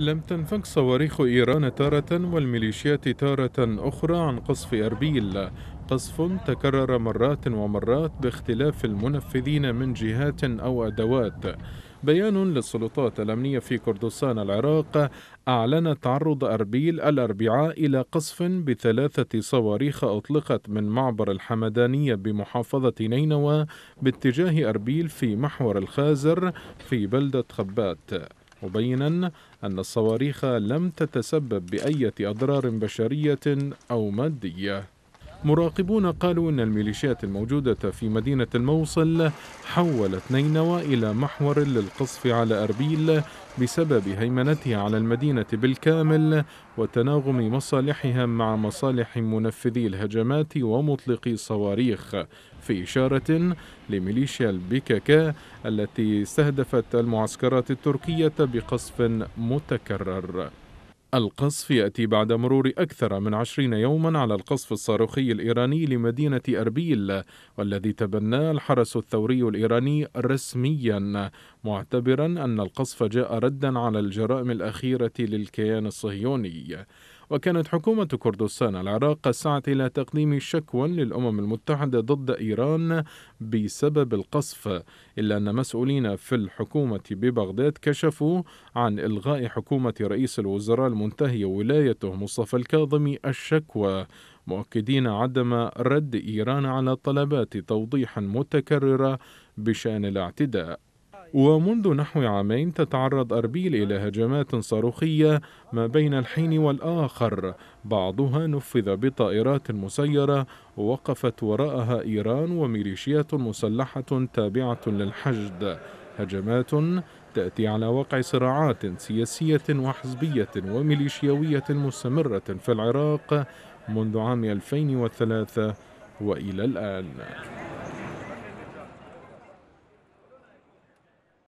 لم تنفك صواريخ إيران تارة والميليشيات تارة أخرى عن قصف أربيل قصف تكرر مرات ومرات باختلاف المنفذين من جهات أو أدوات بيان للسلطات الأمنية في كردستان العراق أعلن تعرض أربيل الأربعاء إلى قصف بثلاثة صواريخ أطلقت من معبر الحمدانية بمحافظة نينوى باتجاه أربيل في محور الخازر في بلدة خبات مبينا أن الصواريخ لم تتسبب بأية أضرار بشرية أو مادية مراقبون قالوا أن الميليشيات الموجودة في مدينة الموصل حولت نينوى إلى محور للقصف على أربيل بسبب هيمنتها على المدينة بالكامل وتناغم مصالحها مع مصالح منفذي الهجمات ومطلقي الصواريخ في إشارة لميليشيا البيكاكا التي استهدفت المعسكرات التركية بقصف متكرر القصف يأتي بعد مرور أكثر من عشرين يوما على القصف الصاروخي الإيراني لمدينة أربيل والذي تبناه الحرس الثوري الإيراني رسميا معتبرا أن القصف جاء ردا على الجرائم الأخيرة للكيان الصهيوني وكانت حكومة كردستان العراق سعت إلى تقديم شكوى للأمم المتحدة ضد إيران بسبب القصف إلا أن مسؤولين في الحكومة ببغداد كشفوا عن إلغاء حكومة رئيس الوزراء منتهي ولايته مصطفى الكاظمي الشكوى مؤكدين عدم رد إيران على طلبات توضيح متكررة بشأن الاعتداء ومنذ نحو عامين تتعرض أربيل إلى هجمات صاروخية ما بين الحين والآخر بعضها نفذ بطائرات مسيرة وقفت وراءها إيران وميليشيات مسلحة تابعة للحشد هجمات تأتي على وقع صراعات سياسية وحزبية وميليشياوية مستمرة في العراق منذ عام 2003 وإلى الآن